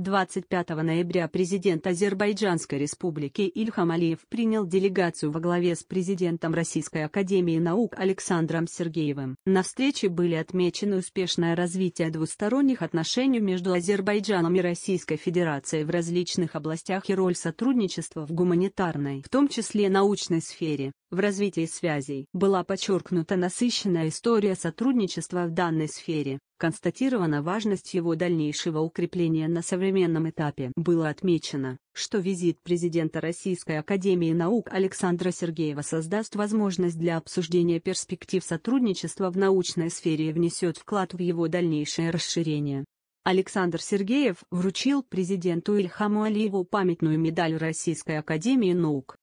25 ноября президент Азербайджанской республики Ильхам Алиев принял делегацию во главе с президентом Российской академии наук Александром Сергеевым. На встрече были отмечены успешное развитие двусторонних отношений между Азербайджаном и Российской Федерацией в различных областях и роль сотрудничества в гуманитарной, в том числе научной сфере. В развитии связей была подчеркнута насыщенная история сотрудничества в данной сфере констатирована важность его дальнейшего укрепления на современном этапе. Было отмечено, что визит президента Российской Академии Наук Александра Сергеева создаст возможность для обсуждения перспектив сотрудничества в научной сфере и внесет вклад в его дальнейшее расширение. Александр Сергеев вручил президенту Ильхаму Алиеву памятную медаль Российской Академии Наук.